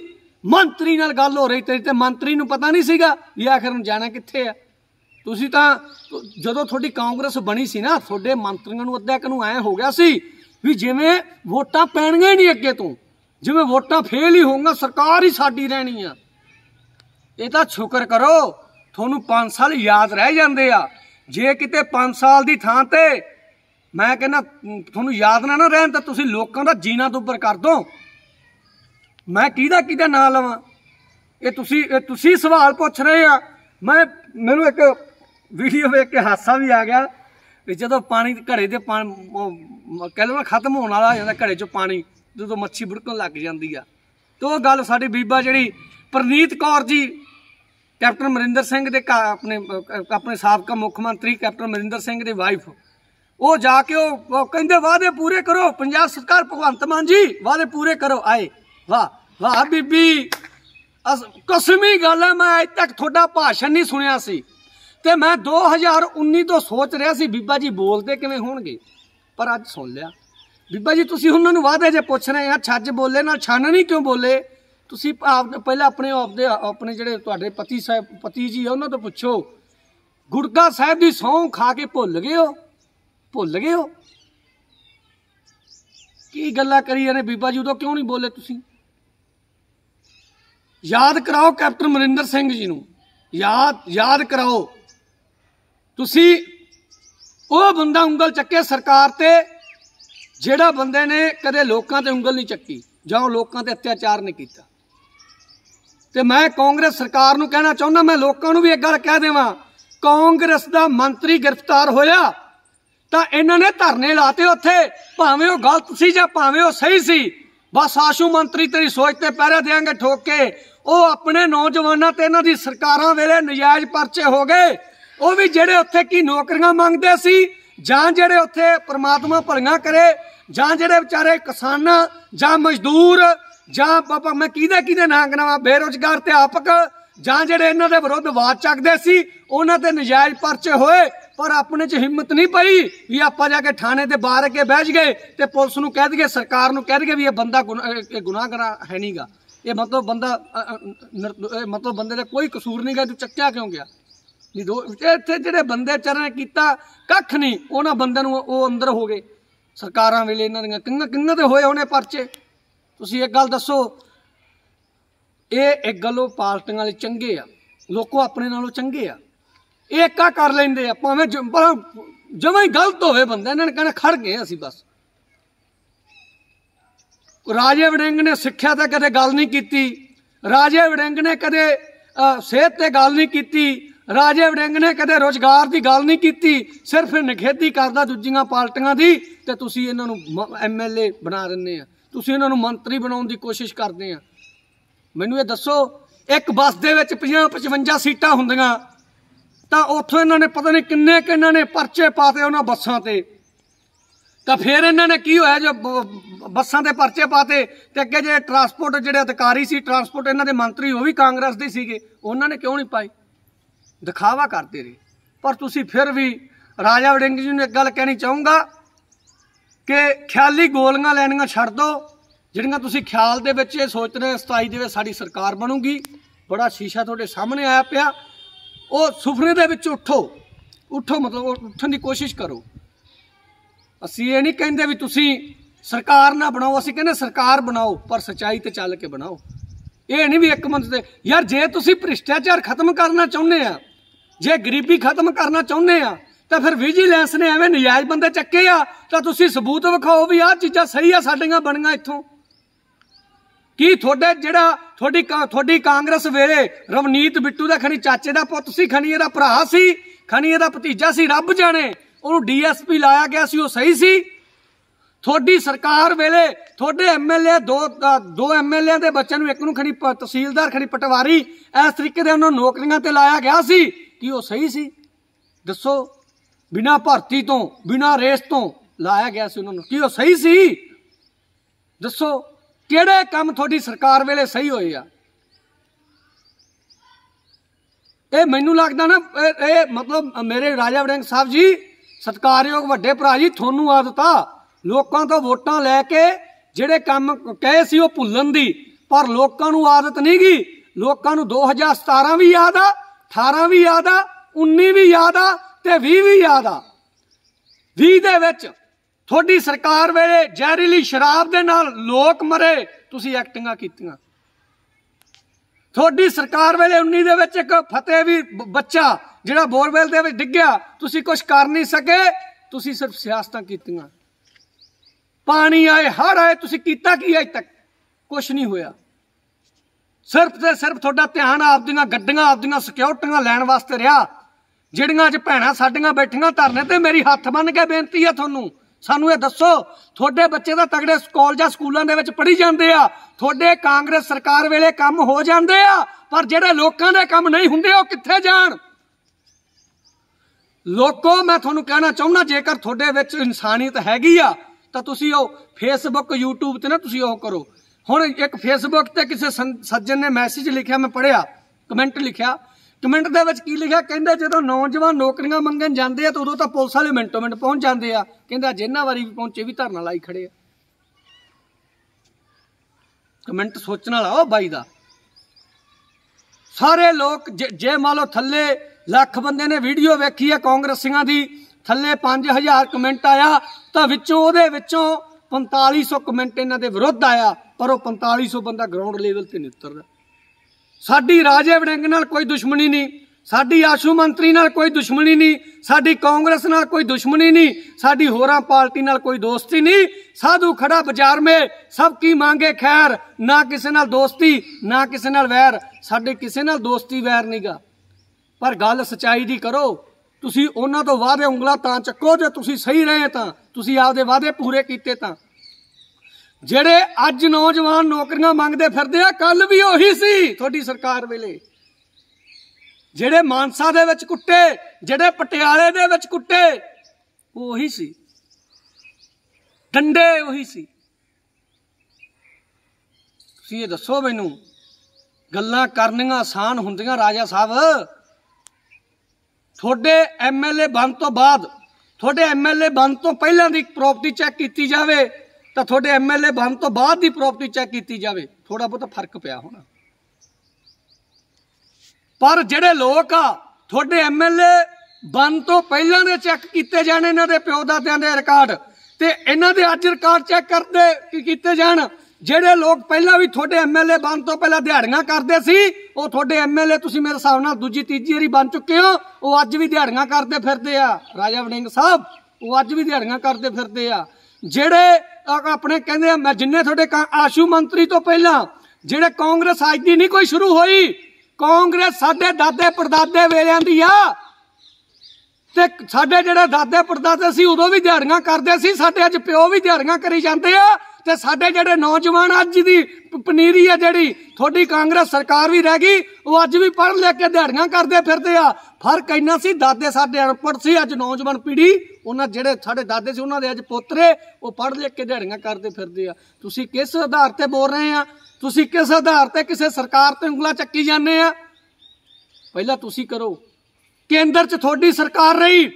ਮੰਤਰੀ ਨਾਲ ਗੱਲ ਹੋ ਰਹੀ ਤੇ ਮੰਤਰੀ ਨੂੰ ਪਤਾ ਨਹੀਂ ਸੀਗਾ ਵੀ ਆਖਰ ਨੂੰ ਜਾਣਾ ਕਿੱਥੇ ਆ ਤੁਸੀਂ ਤਾਂ ਜਦੋਂ ਤੁਹਾਡੀ ਕਾਂਗਰਸ ਬਣੀ ਸੀ ਨਾ ਤੁਹਾਡੇ ਮੰਤਰੀਆਂ ਨੂੰ ਅੱਧਾ ਕਨੂੰ ਐ ਹੋ ਗਿਆ ਸੀ ਵੀ ਜਿਵੇਂ ਵੋਟਾਂ ਪੈਣਗੀਆਂ ਨਹੀਂ ਅੱਗੇ ਤੋਂ ਜਿਵੇਂ ਵੋਟਾਂ ਫੇਲ ਹੀ ਹੋਊਗਾ ਸਰਕਾਰ ਹੀ ਸਾਡੀ ਰਹਿਣੀ ਆ ਇਹ ਤਾਂ ਸ਼ੁਕਰ ਕਰੋ ਤੁਹਾਨੂੰ 5 ਸਾਲ ਯਾਦ ਰਹਿ ਜਾਂਦੇ ਆ ਜੇ ਕਿਤੇ 5 ਸਾਲ ਦੀ ਥਾਂ ਤੇ ਮੈਂ ਕਹਿੰਦਾ ਤੁਹਾਨੂੰ ਯਾਦ ਨਾ ਨਾ ਰਹਿਣ ਤਾਂ ਤੁਸੀਂ ਲੋਕਾਂ ਦਾ ਜੀਣਾ ਤੋਂ ਉੱਪਰ ਕਰ ਦੋ ਮੈਂ ਕਿਹਦਾ ਕਿਹਦਾ ਨਾਂ ਲਵਾਂ ਇਹ ਤੁਸੀਂ ਇਹ ਤੁਸੀਂ ਸਵਾਲ ਪੁੱਛ ਰਹੇ ਆ ਮੈਂ ਮੈਨੂੰ ਇੱਕ ਵੀਡੀਓ ਵੇਖ ਕੇ ਹਾਸਾ ਵੀ ਆ ਗਿਆ ਵੀ ਜਦੋਂ ਪਾਣੀ ਘੜੇ ਦੇ ਪਾਣੀ ਕਹਿ ਲਓ ਖਤਮ ਹੋਣ ਵਾਲਾ ਜਾਂਦਾ ਘੜੇ ਚੋਂ ਪਾਣੀ ਜਦੋਂ ਮੱਛੀ ਬੁੜਕਣ ਲੱਗ ਜਾਂਦੀ ਆ ਤੇ ਉਹ ਗੱਲ ਸਾਡੀ ਬੀਬਾ ਜਿਹੜੀ ਪ੍ਰਨੀਤ ਕੌਰ ਜੀ ਕੈਪਟਨ ਮਰਿੰਦਰ ਸਿੰਘ ਦੇ ਆਪਣੇ ਆਪਣੇ ਸਾਬਕਾ ਮੁੱਖ ਮੰਤਰੀ ਕੈਪਟਨ ਮਰਿੰਦਰ ਸਿੰਘ ਦੇ ਵਾਈਫ ਉਹ ਜਾ ਕੇ ਉਹ ਕਹਿੰਦੇ ਵਾਅਦੇ ਪੂਰੇ ਕਰੋ ਪੰਜਾਬ ਸਰਕਾਰ ਭਗਵੰਤ ਮਾਨ ਜੀ ਵਾਅਦੇ ਪੂਰੇ ਕਰੋ ਆਏ ਵਾਹ ਵਾਹ ਬੀਬੀ ਕਸਮੀ ਗੱਲ ਹੈ ਮੈਂ ਅਜ ਤੱਕ ਤੁਹਾਡਾ ਭਾਸ਼ਣ ਨਹੀਂ ਸੁਣਿਆ ਸੀ ਤੇ ਮੈਂ 2019 ਤੋਂ ਸੋਚ ਰਿਹਾ ਸੀ ਬੀਬਾ ਜੀ ਬੋਲਦੇ ਕਿਵੇਂ ਹੋਣਗੇ ਪਰ ਅੱਜ ਸੁਣ ਲਿਆ ਬੀਬਾ ਜੀ ਤੁਸੀਂ ਉਹਨਾਂ ਨੂੰ ਵਾਅਦੇ ਜੇ ਪੁੱਛ ਰਹੇ ਆ ਛੱਜ ਬੋਲੇ ਨਾਲ ਛਾਨ ਨਹੀਂ ਕਿਉਂ ਬੋਲੇ ਤੁਸੀਂ ਆਪ ਪਹਿਲਾਂ ਆਪਣੇ ਆਪ ਦੇ ਆਪਣੇ ਜਿਹੜੇ ਤੁਹਾਡੇ ਪਤੀ ਸਾਹਿਬ ਪਤੀ ਜੀ ਉਹਨਾਂ ਤੋਂ ਪੁੱਛੋ ਗੁਰਦਾ ਸਾਹਿਬ ਦੀ ਸੌਂ ਖਾ ਕੇ ਭੁੱਲ ਗਏ ਹੋ ਭੁੱਲ ਗਏ ਹੋ ਕੀ ਗੱਲਾਂ ਕਰੀ ਜਾਂਦੇ ਬੀਬਾ ਜੀ ਉਦੋਂ ਕਿਉਂ ਨਹੀਂ ਬੋਲੇ ਤੁਸੀਂ ਯਾਦ ਕਰਾਓ ਕੈਪਟਨ ਮਨਿੰਦਰ ਸਿੰਘ ਜੀ ਨੂੰ ਯਾਦ ਯਾਦ ਕਰਾਓ ਤੁਸੀਂ ਉਹ ਬੰਦਾ ਉਂਗਲ ਚੱਕੇ ਸਰਕਾਰ ਤੇ ਜਿਹੜਾ ਬੰਦੇ ਨੇ ਕਦੇ ਲੋਕਾਂ ਤੇ ਉਂਗਲ ਨਹੀਂ ਚੱਕੀ ਜਾਂ ਲੋਕਾਂ ਤੇ ਅਤਿਆਚਾਰ ਨਹੀਂ ਕੀਤਾ ਤੇ ਮੈਂ ਕਾਂਗਰਸ ਸਰਕਾਰ ਨੂੰ ਕਹਿਣਾ ਚਾਹੁੰਦਾ ਮੈਂ ਲੋਕਾਂ ਨੂੰ ਵੀ ਇੱਕ ਗੱਲ ਕਹਿ ਦੇਵਾਂ ਕਾਂਗਰਸ ਦਾ ਮੰਤਰੀ ਗ੍ਰਿਫਤਾਰ ਹੋਇਆ ਤਾਂ ਇਹਨਾਂ ਨੇ ਧਰਨੇ ਲਾਤੇ ਉੱਥੇ ਭਾਵੇਂ ਉਹ ਗਲਤ ਸੀ ਜਾਂ ਭਾਵੇਂ ਉਹ ਸਹੀ ਸੀ ਬਸ ਆਸ਼ੂ ਮੰਤਰੀ ਤੇਰੀ ਸੋਚ ਤੇ ਪਹਿਰੇ ਦੇਾਂਗੇ ਠੋਕ ਕੇ ਉਹ ਆਪਣੇ ਨੌਜਵਾਨਾਂ ਤੇ ਇਹਨਾਂ ਦੀ ਸਰਕਾਰਾਂ ਵੇਲੇ ਨਜਾਇਜ਼ ਪਰਚੇ ਹੋ ਗਏ ਉਹ ਵੀ ਜਿਹੜੇ ਉੱਥੇ ਕੀ ਨੌਕਰੀਆਂ ਮੰਗਦੇ ਸੀ ਜਾਂ ਜਿਹੜੇ ਉੱਥੇ ਪ੍ਰਮਾਤਮਾ ਭਲੀਆਂ ਕਰੇ ਜਾਂ ਜਿਹੜੇ ਵਿਚਾਰੇ ਕਿਸਾਨਾਂ ਜਾਂ ਮਜ਼ਦੂਰ ਜਾਂ ਬਾਬਾ ਮੈਂ ਕਿਹਦੇ ਕਿਹਦੇ ਨਾਂ ਗਨਾਵਾ ਬੇਰੋਜ਼ਗਾਰ ਤੇ ਆਪਕ ਜਾਂ ਜਿਹੜੇ ਇਹਨਾਂ ਦੇ ਵਿਰੁੱਧ ਆਵਾਜ਼ ਚੱਕਦੇ ਸੀ ਉਹਨਾਂ ਤੇ ਨਜਾਇਜ਼ ਪਰਚੇ ਹੋਏ ਪਰ ਆਪਣੇ 'ਚ ਹਿੰਮਤ ਨਹੀਂ ਪਈ ਵੀ ਆਪਾਂ ਜਾ ਕੇ ਥਾਣੇ ਤੇ ਬਾਹਰ ਕੇ ਬਹਿ ਗਏ ਤੇ ਪੁਲਿਸ ਨੂੰ ਕਹਿ ਦਈਏ ਸਰਕਾਰ ਨੂੰ ਕਹਿ ਦਈਏ ਵੀ ਇਹ ਬੰਦਾ ਗੁਨਾਹਗਰਾ ਹੈ ਨਹੀਂਗਾ ਇਹ ਮਤਲਬ ਬੰਦਾ ਮਤਲਬ ਬੰਦੇ ਦਾ ਕੋਈ ਕਸੂਰ ਨਹੀਂਗਾ ਤੂੰ ਚੱਕਿਆ ਕਿਉਂ ਗਿਆ ਨਹੀਂ ਦੋ ਇੱਥੇ ਜਿਹੜੇ ਬੰਦੇ ਚਰਨ ਕੀਤਾ ਕੱਖ ਨਹੀਂ ਉਹਨਾਂ ਬੰਦਿਆਂ ਨੂੰ ਉਹ ਅੰਦਰ ਹੋ ਗਏ ਸਰਕਾਰਾਂ ਵੇਲੇ ਇਹਨਾਂ ਦੀਆਂ ਕਿੰਨਾ ਕਿੰਨਾ ਤੇ ਹੋਏ ਹੋਣੇ ਪਰਚੇ ਤੁਸੀਂ ਇੱਕ ਗੱਲ ਦੱਸੋ ਇਹ ਇੱਕ ਗੱਲੋਂ ਪਾਰਟੀਆਂ ਵਾਲੇ ਚੰਗੇ ਆ ਲੋਕੋ ਆਪਣੇ ਨਾਲੋਂ ਚੰਗੇ ਆ ਏਕਾ ਕਰ ਲੈਂਦੇ ਆ ਭਾਵੇਂ ਜਿਵੇਂ ਹੀ ਗਲਤ ਹੋਵੇ ਬੰਦਾ ਇਹਨਾਂ ਨੇ ਕਹਿੰਦਾ ਖੜ ਗਏ ਅਸੀਂ ਬਸ ਰਾਜੇ ਵੜਿੰਗ ਨੇ ਸਿੱਖਿਆ ਤੇ ਕਦੇ ਗੱਲ ਨਹੀਂ ਕੀਤੀ ਰਾਜੇ ਵੜਿੰਗ ਨੇ ਕਦੇ ਸਿਹਤ ਤੇ ਗੱਲ ਨਹੀਂ ਕੀਤੀ ਰਾਜੇ ਵੜਿੰਗ ਨੇ ਕਦੇ ਰੋਜ਼ਗਾਰ ਦੀ ਗੱਲ ਨਹੀਂ ਕੀਤੀ ਸਿਰਫ ਨਿਖੇਧੀ ਕਰਦਾ ਦੂਜੀਆਂ ਪਾਰਟੀਆਂ ਦੀ ਤੇ ਤੁਸੀਂ ਇਹਨਾਂ ਨੂੰ ਐਮਐਲਏ ਬਣਾ ਦਿੰਨੇ ਆ ਤੁਸੀਂ ਇਹਨਾਂ ਨੂੰ ਮੰਤਰੀ ਬਣਾਉਣ ਦੀ ਕੋਸ਼ਿਸ਼ ਕਰਦੇ ਆ ਮੈਨੂੰ ਇਹ ਦੱਸੋ ਇੱਕ ਬੱਸ ਦੇ ਵਿੱਚ 50 55 ਸੀਟਾਂ ਹੁੰਦੀਆਂ ਤਾਂ ਉੱਥੋਂ ਇਹਨਾਂ ਨੇ ਪਤਾ ਨਹੀਂ ਕਿੰਨੇ ਕਿ ਇਹਨਾਂ ਨੇ ਪਰਚੇ ਪਾਤੇ ਉਹਨਾਂ ਬੱਸਾਂ ਤੇ ਤਾਂ ਫਿਰ ਇਹਨਾਂ ਨੇ ਕੀ ਹੋਇਆ ਜੋ ਬੱਸਾਂ ਦੇ ਪਰਚੇ ਪਾਤੇ ਤੇ ਅੱਗੇ ਜਿਹੜੇ ਟਰਾਂਸਪੋਰਟ ਜਿਹੜੇ ਅਧਿਕਾਰੀ ਸੀ ਟਰਾਂਸਪੋਰਟ ਇਹਨਾਂ ਦੇ ਮੰਤਰੀ ਉਹ ਵੀ ਕਾਂਗਰਸ ਦੇ ਸੀਗੇ ਉਹਨਾਂ ਨੇ ਕਿਉਂ ਨਹੀਂ ਪਾਈ ਦਿਖਾਵਾ ਕਰਦੇ ਰਹੇ ਪਰ ਤੁਸੀਂ ਫਿਰ ਵੀ ਰਾਜਾ ਵੜਿੰਗ ਜੀ ਨੂੰ ਇੱਕ ਗੱਲ ਕਹਿਣੀ ਚਾਹੂੰਗਾ ਕਿ ਖਿਆਲੀ ਗੋਲੀਆਂ ਲੈਣੀਆਂ ਛੱਡ ਦਿਓ ਜਿਹੜੀਆਂ ਤੁਸੀਂ ਖਿਆਲ ਦੇ ਵਿੱਚ ਇਹ ਸੋਚਦੇ 27 ਦੇ ਵਿੱਚ ਸਾਡੀ ਸਰਕਾਰ ਬਣੂਗੀ ਬੜਾ ਸ਼ੀਸ਼ਾ ਤੁਹਾਡੇ ਸਾਹਮਣੇ ਆਇਆ ਪਿਆ ਉਹ ਸੁਫਰੇ ਦੇ ਵਿੱਚ ਉੱਠੋ ਉੱਠੋ ਮਤਲਬ ਉੱਠਣ ਦੀ ਕੋਸ਼ਿਸ਼ ਕਰੋ ਅਸੀਂ ਇਹ ਨਹੀਂ ਕਹਿੰਦੇ ਵੀ ਤੁਸੀਂ ਸਰਕਾਰ ਨਾ ਬਣਾਓ ਅਸੀਂ ਕਹਿੰਦੇ ਸਰਕਾਰ ਬਣਾਓ ਪਰ ਸਚਾਈ ਤੇ ਚੱਲ ਕੇ ਬਣਾਓ ਇਹ ਨਹੀਂ ਵੀ ਇੱਕ ਮੰਤ ਤੇ ਯਾਰ ਜੇ ਤੁਸੀਂ ਭ੍ਰਿਸ਼ਟਾਚਾਰ ਖਤਮ ਕਰਨਾ ਚਾਹੁੰਦੇ ਆ ਜੇ ਗਰੀਬੀ ਖਤਮ ਕਰਨਾ ਚਾਹੁੰਦੇ ਆ ਤਾਂ ਫਿਰ ਵਿਜੀਲੈਂਸ ਨੇ ਐਵੇਂ ਨਜਾਇਜ਼ ਬੰਦੇ ਚੱਕੇ ਆ ਤਾਂ ਤੁਸੀਂ ਸਬੂਤ ਵਿਖਾਓ ਵੀ ਆਹ ਚੀਜ਼ਾਂ ਸਹੀ ਆ ਸਾਡੀਆਂ ਬਣੀਆਂ ਇੱਥੋਂ ਕੀ ਤੁਹਾਡੇ ਜਿਹੜਾ ਤੁਹਾਡੀ ਤੁਹਾਡੀ ਕਾਂਗਰਸ ਵੇਲੇ ਰਵਨੀਤ ਬਿੱਟੂ ਦਾ ਖਣੀ ਚਾਚੇ ਦਾ ਪੁੱਤ ਸੀ ਖਣੀ ਇਹਦਾ ਭਰਾ ਸੀ ਖਣੀ ਇਹਦਾ ਭਤੀਜਾ ਸੀ ਰੱਬ ਜਾਣੇ ਉਹਨੂੰ ਡੀਐਸਪੀ ਲਾਇਆ ਗਿਆ ਸੀ ਉਹ ਸਹੀ ਸੀ ਤੁਹਾਡੀ ਸਰਕਾਰ ਵੇਲੇ ਤੁਹਾਡੇ ਐਮਐਲਏ ਦੋ ਦੋ ਐਮਐਲਏ ਦੇ ਬੱਚਿਆਂ ਨੂੰ ਇੱਕ ਨੂੰ ਖਣੀ ਤਹਿਸੀਲਦਾਰ ਖਣੀ ਪਟਵਾਰੀ ਇਸ ਤਰੀਕੇ ਦੇ ਉਹਨਾਂ ਨੌਕਰੀਆਂ ਤੇ ਲਾਇਆ ਗਿਆ ਸੀ ਕਿ ਉਹ ਸਹੀ ਸੀ ਦੱਸੋ ਬਿਨਾ ਭਰਤੀ ਤੋਂ ਬਿਨਾ ਰੇਸ ਤੋਂ ਲਾਇਆ ਗਿਆ ਸੀ ਉਹਨਾਂ ਨੂੰ ਕਿ ਉਹ ਸਹੀ ਸੀ ਦੱਸੋ ਕਿਹੜੇ ਕੰਮ ਤੁਹਾਡੀ ਸਰਕਾਰ ਵੇਲੇ ਸਹੀ ਹੋਏ ਆ ਇਹ ਮੈਨੂੰ ਲੱਗਦਾ ਨਾ ਇਹ ਮਤਲਬ ਮੇਰੇ ਰਾਜਾ ਵੜਿੰਗ ਸਾਹਿਬ ਜੀ ਸਤਕਾਰਯੋਗ ਵੱਡੇ ਭਰਾ ਜੀ ਤੁਹਾਨੂੰ ਆਦਤਾ ਲੋਕਾਂ ਤੋਂ ਵੋਟਾਂ ਲੈ ਕੇ ਜਿਹੜੇ ਕੰਮ ਕਹੇ ਸੀ ਉਹ ਭੁੱਲਣ ਦੀ ਪਰ ਲੋਕਾਂ ਨੂੰ ਆਦਤ ਨਹੀਂ ਗਈ ਲੋਕਾਂ ਨੂੰ 2017 ਵੀ ਯਾਦ ਆ 18 ਵੀ ਯਾਦ ਆ 19 ਵੀ ਯਾਦ ਆ ਤੇ 20 ਵੀ ਯਾਦ ਆ 20 ਦੇ ਵਿੱਚ ਤੁਹਾਡੀ ਸਰਕਾਰ ਵੇਲੇ ਜ਼ਹਿਰੀਲੀ ਸ਼ਰਾਬ ਦੇ ਨਾਲ ਲੋਕ ਮਰੇ ਤੁਸੀਂ ਐਕਟਿੰਗਾਂ ਕੀਤੀਆਂ ਤੁਹਾਡੀ ਸਰਕਾਰ ਵੇਲੇ 19 ਦੇ ਵਿੱਚ ਇੱਕ ਫਤਿਹ ਵੀ ਬੱਚਾ ਜਿਹੜਾ ਬੋਰਵੈਲ ਦੇ ਵਿੱਚ ਡਿੱਗਿਆ ਤੁਸੀਂ ਕੁਝ ਕਰ ਨਹੀਂ ਸਕੇ ਤੁਸੀਂ ਸਿਰਫ ਸਿਆਸਤਾਂ ਕੀਤੀਆਂ ਪਾਣੀ ਆਏ ਹੜ ਆਏ ਤੁਸੀਂ ਕੀਤਾ ਕੀ ਅਜ ਤੱਕ ਕੁਝ ਨਹੀਂ ਹੋਇਆ ਸਿਰਫ ਤੇ ਸਿਰਫ ਤੁਹਾਡਾ ਧਿਆਨ ਆਪ ਦੀਆਂ ਗੱਡੀਆਂ ਆਪ ਦੀਆਂ ਸਿਕਿਉਰਟੀਆਂ ਲੈਣ ਵਾਸਤੇ ਰਿਹਾ ਜਿਹੜੀਆਂ ਅੱਜ ਭੈਣਾਂ ਸਾਡੀਆਂ ਬੈਠੀਆਂ ਧਰਨੇ ਤੇ ਮੇਰੀ ਹੱਥ ਬੰਨ ਕੇ ਬੇਨਤੀ ਆ ਤੁਹਾਨੂੰ ਸਾਨੂੰ ਇਹ ਦੱਸੋ ਤੁਹਾਡੇ ਬੱਚੇ ਦਾ ਤਗੜੇ ਸਕੂਲ ਜਾਂ ਸਕੂਲਾਂ ਦੇ ਵਿੱਚ ਪੜ੍ਹੀ ਜਾਂਦੇ ਆ ਤੁਹਾਡੇ ਕਾਂਗਰਸ ਸਰਕਾਰ ਵੇਲੇ ਕੰਮ ਹੋ ਜਾਂਦੇ ਆ ਪਰ ਜਿਹੜੇ ਲੋਕਾਂ ਦੇ ਕੰਮ ਨਹੀਂ ਹੁੰਦੇ ਉਹ ਕਿੱਥੇ ਜਾਣ ਲੋਕੋ ਮੈਂ ਤੁਹਾਨੂੰ ਕਹਿਣਾ ਚਾਹੁੰਦਾ ਜੇਕਰ ਤੁਹਾਡੇ ਵਿੱਚ ਇਨਸਾਨੀਅਤ ਹੈਗੀ ਆ ਤਾਂ ਤੁਸੀਂ ਉਹ ਫੇਸਬੁੱਕ YouTube ਤੇ ਨਾ ਤੁਸੀਂ ਉਹ ਕਰੋ ਹੁਣ ਇੱਕ ਫੇਸਬੁੱਕ ਤੇ ਕਿਸੇ ਸੱਜਣ ਨੇ ਮੈਸੇਜ ਲਿਖਿਆ ਮੈਂ ਪੜਿਆ ਕਮੈਂਟ ਲਿਖਿਆ ਕਮੈਂਟ ਦੇ ਵਿੱਚ ਕੀ ਲਿਖਿਆ ਕਹਿੰਦਾ ਜਦੋਂ ਨੌਜਵਾਨ ਨੌਕਰੀਆਂ ਮੰਗਣ ਜਾਂਦੇ ਆ ਤਾਂ ਉਦੋਂ ਤਾਂ ਪੁਲਿਸ ਵਾਲੇ ਮਿੰਟੋ ਮਿੰਟ ਪਹੁੰਚ ਜਾਂਦੇ ਆ ਕਹਿੰਦਾ ਜਿੰਨਾ ਵਾਰੀ ਵੀ ਪਹੁੰਚੇ ਵੀ ਧਰਨਾ ਲਾਈ ਖੜੇ ਆ ਕਮੈਂਟ ਸੋਚਣ ਵਾਲਾ ਉਹ ਬਾਈ ਦਾ ਸਾਰੇ ਲੋਕ ਜੇ ਮੰਨ ਲਓ ਥੱਲੇ ਲੱਖ ਬੰਦੇ ਨੇ ਵੀਡੀਓ ਵੇਖੀ ਆ ਕਾਂਗਰਸੀਆਂ ਦੀ ਥੱਲੇ 5000 ਕਮੈਂਟ ਆਇਆ ਤਾਂ ਵਿੱਚੋਂ ਉਹਦੇ ਵਿੱਚੋਂ 4500 ਕਮੈਂਟ ਇਹਨਾਂ ਦੇ ਵਿਰੁੱਧ ਆਇਆ ਪਰ ਉਹ 4500 ਬੰਦਾ ਗਰਾਊਂਡ ਲੈਵਲ ਤੇ ਨਹੀਂ ਉਤਰਦਾ ਸਾਡੀ ਰਾਜੇ ਵੜਿੰਗ ਨਾਲ ਕੋਈ ਦੁਸ਼ਮਣੀ ਨਹੀਂ ਸਾਡੀ ਆਸ਼ੂ ਮੰਤਰੀ ਨਾਲ ਕੋਈ ਦੁਸ਼ਮਣੀ ਨਹੀਂ ਸਾਡੀ ਕਾਂਗਰਸ ਨਾਲ ਕੋਈ ਦੁਸ਼ਮਣੀ ਨਹੀਂ ਸਾਡੀ ਹੋਰਾਂ ਪਾਰਟੀ ਨਾਲ ਕੋਈ ਦੋਸਤੀ ਨਹੀਂ ਸਾਧੂ ਖੜਾ ਬਾਜ਼ਾਰ ਮੇ ਸਭ ਕੀ ਮੰਗੇ ਖੈਰ ਨਾ ਕਿਸੇ ਨਾਲ ਦੋਸਤੀ ਨਾ ਕਿਸੇ ਨਾਲ ਵੈਰ ਸਾਡੇ ਕਿਸੇ ਨਾਲ ਦੋਸਤੀ ਵੈਰ ਨਹੀਂਗਾ ਪਰ ਗੱਲ ਸਚਾਈ ਦੀ ਕਰੋ ਤੁਸੀਂ ਉਹਨਾਂ ਤੋਂ ਵਾਅਦੇ ਉਂਗਲਾ ਤਾਂ ਚੱਕੋ ਜੇ ਤੁਸੀਂ ਸਹੀ ਰਹੇ ਤਾਂ ਤੁਸੀਂ ਆਪਦੇ ਵਾਅਦੇ ਪੂਰੇ ਕੀਤੇ ਤਾਂ ਜਿਹੜੇ ਅੱਜ ਨੌਜਵਾਨ ਨੌਕਰੀਆਂ ਮੰਗਦੇ ਫਿਰਦੇ ਆ ਕੱਲ ਵੀ ਉਹੀ ਸੀ ਤੁਹਾਡੀ ਸਰਕਾਰ ਵੇਲੇ ਜਿਹੜੇ ਮਾਨਸਾ ਦੇ ਵਿੱਚ ਕੁੱਟੇ ਜਿਹੜੇ ਪਟਿਆਲੇ ਦੇ ਵਿੱਚ ਕੁੱਟੇ ਉਹੀ ਸੀ ਡੰਡੇ ਉਹੀ ਸੀ ਤੁਸੀਂ ਇਹ ਦੱਸੋ ਮੈਨੂੰ ਗੱਲਾਂ ਕਰਨੀਆਂ ਆਸਾਨ ਹੁੰਦੀਆਂ ਰਾਜਾ ਸਾਹਿਬ ਤੁਹਾਡੇ ਐਮਐਲਏ ਬਣ ਤੋਂ ਬਾਅਦ ਤੁਹਾਡੇ ਐਮਐਲਏ ਬਣ ਤੋਂ ਪਹਿਲਾਂ ਦੀ ਪ੍ਰਾਪਰਟੀ ਚੈੱਕ ਕੀਤੀ ਜਾਵੇ ਤਾਂ ਤੁਹਾਡੇ ਐਮਐਲਏ ਬਣ ਤੋਂ ਬਾਅਦ ਦੀ ਪ੍ਰਾਪਰਟੀ ਚੈੱਕ ਕੀਤੀ ਜਾਵੇ ਥੋੜਾ ਬਹੁਤ ਫਰਕ ਪਿਆ ਹੋਣਾ ਪਰ ਜਿਹੜੇ ਲੋਕ ਆ ਤੁਹਾਡੇ ਐਮਐਲਏ ਬਣ ਤੋਂ ਪਹਿਲਾਂ ਦੇ ਚੈੱਕ ਕੀਤੇ ਜਾਣ ਇਹਨਾਂ ਦੇ ਪਿਓ ਦਾਦਿਆਂ ਦੇ ਰਿਕਾਰਡ ਤੇ ਇਹਨਾਂ ਦੇ ਅੱਜ ਰਿਕਾਰਡ ਚੈੱਕ ਕਰਦੇ ਕੀ ਕੀਤੇ ਜਾਣ ਜਿਹੜੇ ਲੋਕ ਪਹਿਲਾਂ ਵੀ ਤੁਹਾਡੇ ਐਮਐਲਏ ਬਣ ਤੋਂ ਪਹਿਲਾਂ ਦਿਹਾੜੀਆਂ ਕਰਦੇ ਸੀ ਉਹ ਤੁਹਾਡੇ ਐਮਐਲਏ ਤੁਸੀਂ ਮੇਰੇ ਹਿਸਾਬ ਨਾਲ ਦੂਜੀ ਤੀਜੀ ਵਾਰੀ ਬਣ ਚੁੱਕੇ ਹੋ ਉਹ ਅੱਜ ਵੀ ਦਿਹਾੜੀਆਂ ਕਰਦੇ ਫਿਰਦੇ ਆ ਰਾਜਾ ਵਡਿੰਗ ਸਾਹਿਬ ਉਹ ਅੱਜ ਵੀ ਦਿਹਾੜੀਆਂ ਕਰਦੇ ਫਿਰਦੇ ਆ ਜਿਹੜੇ ਆਪਣੇ ਕਹਿੰਦੇ ਆ ਮੈਂ ਜਿੰਨੇ ਤੁਹਾਡੇ ਆਸ਼ੂ ਮੰਤਰੀ ਤੋਂ ਪਹਿਲਾਂ ਜਿਹੜੇ ਕਾਂਗਰਸ ਅੱਜ ਦੀ ਨਹੀਂ ਕੋਈ ਸ਼ੁਰੂ ਹੋਈ ਕਾਂਗਰਸ ਸਾਡੇ ਦਾਦੇ ਪਰਦਾਦੇ ਵੇਲਿਆਂ ਦੀ ਆ ਤੇ ਸਾਡੇ ਜਿਹੜੇ ਦਾਦੇ ਪਰਦਾਦੇ ਸੀ ਉਦੋਂ ਵੀ ਦਿਹਾੜੀਆਂ ਕਰਦੇ ਸੀ ਸਾਡੇ ਅੱਜ ਪਿਓ ਵੀ ਦਿਹਾੜੀਆਂ ਕਰੀ ਜਾਂਦੇ ਆ ਤੇ ਸਾਡੇ ਜਿਹੜੇ ਨੌਜਵਾਨ ਅੱਜ ਦੀ ਪਨੀਰੀ ਆ ਜਿਹੜੀ ਤੁਹਾਡੀ ਕਾਂਗਰਸ ਸਰਕਾਰ ਵੀ ਰਹਿ ਗਈ ਉਹ ਅੱਜ ਵੀ ਪੜ੍ਹ ਲੈ ਕੇ ਦਿਹਾੜੀਆਂ ਕਰਦੇ ਫਿਰਦੇ ਆ ਫਰਕ ਇੰਨਾ ਸੀ ਦਾਦੇ ਸਾਡੇ ਅਨਪੜ੍ਹ ਸੀ ਅੱਜ ਨੌਜਵਾਨ ਪੀੜ੍ਹੀ ਉਹਨਾਂ ਜਿਹੜੇ ਸਾਡੇ ਦਾਦੇ ਸੀ ਉਹਨਾਂ ਦੇ ਅੱਜ ਪੋਤਰੇ ਉਹ ਪੜ੍ਹ ਲੈ ਕੇ ਦਿਹਾੜੀਆਂ ਕਰਦੇ ਫਿਰਦੇ ਆ ਤੁਸੀਂ ਕਿਸ ਆਧਾਰ ਤੇ ਬੋਲ ਰਹੇ ਆ ਤੁਸੀਂ ਕਿਸ ਆਧਾਰ ਤੇ ਕਿਸੇ ਸਰਕਾਰ ਤੇ ਉਂਗਲਾ ਚੱਕੀ ਜਾਂਦੇ ਆ ਪਹਿਲਾਂ ਤੁਸੀਂ ਕਰੋ ਕੇਂਦਰ 'ਚ ਤੁਹਾਡੀ ਸਰਕਾਰ ਰਹੀ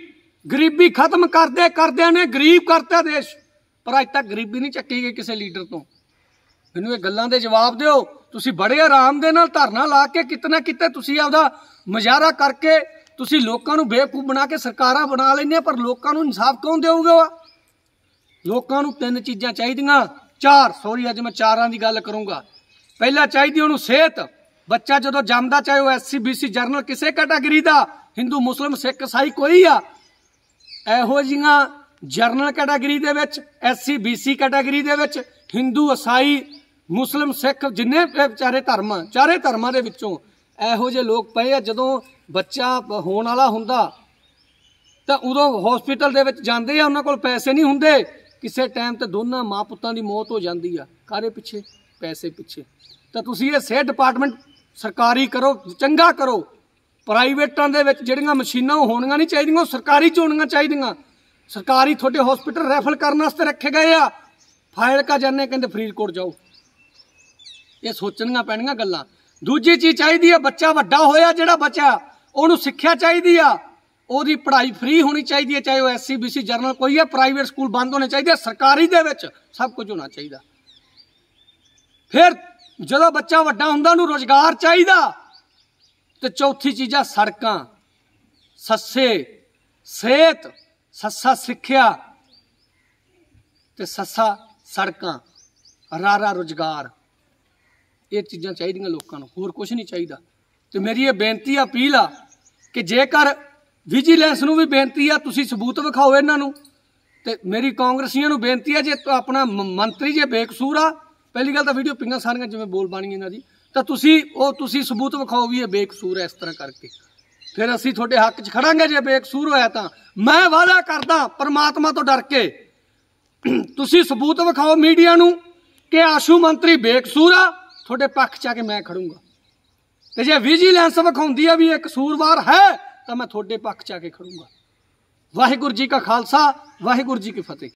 ਗਰੀਬੀ ਖਤਮ ਕਰਦੇ ਕਰਦਿਆਂ ਨੇ ਗਰੀਬ ਕਰਤਾ ਦੇਸ਼ ਪਰ ਅਜ ਤੱਕ ਗਰੀਬੀ ਨਹੀਂ ਚੱਕੀ ਗਈ ਕਿਸੇ ਲੀਡਰ ਤੋਂ ਮੈਨੂੰ ਇਹ ਗੱਲਾਂ ਦੇ ਜਵਾਬ ਦਿਓ ਤੁਸੀਂ ਬੜੇ ਆਰਾਮ ਦੇ ਨਾਲ ਧਰਨਾ ਲਾ ਕੇ ਕਿਤਨਾ ਕਿਤੇ ਤੁਸੀਂ ਆਪਦਾ ਮਜ਼ਾਰਾ ਕਰਕੇ ਤੁਸੀਂ ਲੋਕਾਂ ਨੂੰ ਬੇਵਕੂਫ ਬਣਾ ਕੇ ਸਰਕਾਰਾਂ ਬਣਾ ਲੈਨੇ ਪਰ ਲੋਕਾਂ ਨੂੰ ਇਨਸਾਫ ਕੌਣ ਦੇਊਗਾ ਲੋਕਾਂ ਨੂੰ ਤਿੰਨ ਚੀਜ਼ਾਂ ਚਾਹੀਦੀਆਂ ਚਾਰ ਸੌਰੀ ਅੱਜ ਮੈਂ ਚਾਰਾਂ ਦੀ ਗੱਲ ਕਰੂੰਗਾ ਪਹਿਲਾ ਚਾਹੀਦੀ ਉਹਨੂੰ ਸਿਹਤ ਬੱਚਾ ਜਦੋਂ ਜੰਮਦਾ ਚਾਹੇ ਉਹ ਐਸਸੀ ਬੀਸੀ ਜਰਨਲ ਕਿਸੇ ਕੈਟਾਗਰੀ ਦਾ ਹਿੰਦੂ ਮੁਸਲਮ ਸਿੱਖ ਸਾਈ ਕੋਈ ਆ ਇਹੋ ਜੀਆਂ ਜਰਨਲ ਕੈਟਾਗਰੀ ਦੇ ਵਿੱਚ ਐਸਸੀ ਬੀਸੀ ਕੈਟਾਗਰੀ ਦੇ ਵਿੱਚ ਹਿੰਦੂ ਈਸਾਈ ਮੁਸਲਮ ਸਿੱਖ ਜਿੰਨੇ ਵਿਚਾਰੇ ਧਰਮ ਚਾਰੇ ਧਰਮਾਂ ਦੇ ਵਿੱਚੋਂ ਇਹੋ ਜਿਹੇ ਲੋਕ ਪਏ ਆ ਜਦੋਂ ਬੱਚਾ ਹੋਣ ਵਾਲਾ ਹੁੰਦਾ ਤਾਂ ਉਦੋਂ ਹਸਪੀਟਲ ਦੇ ਵਿੱਚ ਜਾਂਦੇ ਆ ਉਹਨਾਂ ਕੋਲ ਪੈਸੇ ਨਹੀਂ ਹੁੰਦੇ ਕਿਸੇ ਟਾਈਮ ਤੇ ਦੋਨਾਂ ਮਾਂ ਪੁੱਤਾਂ ਦੀ ਮੌਤ ਹੋ ਜਾਂਦੀ ਆ ਕਾਰੇ ਪਿੱਛੇ ਪੈਸੇ ਪਿੱਛੇ ਤਾਂ ਤੁਸੀਂ ਇਹ ਸਿਹਤ ਡਿਪਾਰਟਮੈਂਟ ਸਰਕਾਰੀ ਕਰੋ ਚੰਗਾ ਕਰੋ ਪ੍ਰਾਈਵੇਟਾਂ ਦੇ ਵਿੱਚ ਜਿਹੜੀਆਂ ਮਸ਼ੀਨਾਂ ਹੋਣੀਆਂ ਨਹੀਂ ਚਾਹੀਦੀਆਂ ਉਹ ਸਰਕਾਰੀ ਚ ਹੋਣੀਆਂ ਚਾਹੀਦੀਆਂ ਸਰਕਾਰੀ ਤੁਹਾਡੇ ਹਸਪੀਟਲ ਰੈਫਰ ਕਰਨ ਵਾਸਤੇ ਰੱਖੇ ਗਏ ਆ ਫਾਇਲ ਕਾ ਜਾਣੇ ਕਹਿੰਦੇ ਫਰੀਦਕੋਟ ਜਾਓ ਇਹ ਸੋਚਣੀਆਂ ਪੈਣੀਆਂ ਗੱਲਾਂ ਦੂਜੀ ਚੀਜ਼ ਚਾਹੀਦੀ ਆ ਬੱਚਾ ਵੱਡਾ ਹੋਇਆ ਜਿਹੜਾ ਬੱਚਾ ਉਹਨੂੰ ਸਿੱਖਿਆ ਚਾਹੀਦੀ ਆ ਉਹਦੀ ਪੜ੍ਹਾਈ ਫ੍ਰੀ ਹੋਣੀ ਚਾਹੀਦੀ ਹੈ ਚਾਹੇ ਉਹ ਐਸਸੀ ਬੀਸੀ ਜਰਨਲ ਕੋਈ ਹੈ ਪ੍ਰਾਈਵੇਟ ਸਕੂਲ ਬੰਦ ਹੋਣੇ ਚਾਹੀਦੇ ਸਰਕਾਰੀ ਦੇ ਵਿੱਚ ਸਭ ਕੁਝ ਹੋਣਾ ਚਾਹੀਦਾ ਫਿਰ ਜਦੋਂ ਬੱਚਾ ਵੱਡਾ ਹੁੰਦਾ ਉਹਨੂੰ ਰੋਜ਼ਗਾਰ ਚਾਹੀਦਾ ਤੇ ਚੌਥੀ ਚੀਜ਼ ਆ ਸੜਕਾਂ ਸੱਸੇ ਸਿਹਤ ਸੱਸਾ ਸਿੱਖਿਆ ਤੇ ਸੱਸਾ ਸੜਕਾਂ ਰਾਰਾ ਰੁਜ਼ਗਾਰ ਇਹ ਚੀਜ਼ਾਂ ਚਾਹੀਦੀਆਂ ਲੋਕਾਂ ਨੂੰ ਹੋਰ ਕੁਝ ਨਹੀਂ ਚਾਹੀਦਾ ਤੇ ਮੇਰੀ ਇਹ ਬੇਨਤੀ ਆ ਅਪੀਲ ਆ ਕਿ ਜੇਕਰ ਵਿਜੀਲੈਂਸ ਨੂੰ ਵੀ ਬੇਨਤੀ ਆ ਤੁਸੀਂ ਸਬੂਤ ਵਿਖਾਓ ਇਹਨਾਂ ਨੂੰ ਤੇ ਮੇਰੀ ਕਾਂਗਰਸੀਆਂ ਨੂੰ ਬੇਨਤੀ ਆ ਜੇ ਆਪਣਾ ਮੰਤਰੀ ਜੇ ਬੇਕਸੂਰ ਆ ਪਹਿਲੀ ਗੱਲ ਤਾਂ ਵੀਡੀਓ ਪਿੰਗਾ ਸਾਰੀਆਂ ਜਿਵੇਂ ਬੋਲ ਬਾਣੀ ਇਹਨਾਂ ਦੀ ਤਾਂ ਤੁਸੀਂ ਉਹ ਤੁਸੀਂ ਸਬੂਤ ਵਿਖਾਓ ਵੀ ਇਹ ਬੇਕਸੂਰ ਹੈ ਇਸ ਤਰ੍ਹਾਂ ਕਰਕੇ ਫਿਰ ਅਸੀਂ ਤੁਹਾਡੇ ਹੱਕ 'ਚ ਖੜਾਂਗੇ ਜੇ ਬੇਕਸੂਰ ਹੋਇਆ ਤਾਂ ਮੈਂ ਵਾਅਦਾ ਕਰਦਾ ਪਰਮਾਤਮਾ ਤੋਂ ਡਰ ਕੇ ਤੁਸੀਂ ਸਬੂਤ ਵਿਖਾਓ ਮੀਡੀਆ ਨੂੰ ਕਿ ਆਸ਼ੂ ਮੰਤਰੀ ਬੇਕਸੂਰ ਆ ਤੁਹਾਡੇ ਪੱਖ 'ਚ ਆ ਕੇ ਮੈਂ ਖੜੂੰਗਾ ਤੇ ਜੇ ਵਿਜੀਲੈਂਸ ਵਿਖਾਉਂਦੀ ਆ ਵੀ ਇਹ ਕਸੂਰਵਾਰ ਹੈ ਤਾਂ ਮੈਂ ਤੁਹਾਡੇ ਪੱਖ 'ਚ ਆ ਕੇ ਖੜੂੰਗਾ ਵਾਹਿਗੁਰੂ ਜੀ ਕਾ ਖਾਲਸਾ ਵਾਹਿਗੁਰੂ ਜੀ ਕੀ ਫਤਿਹ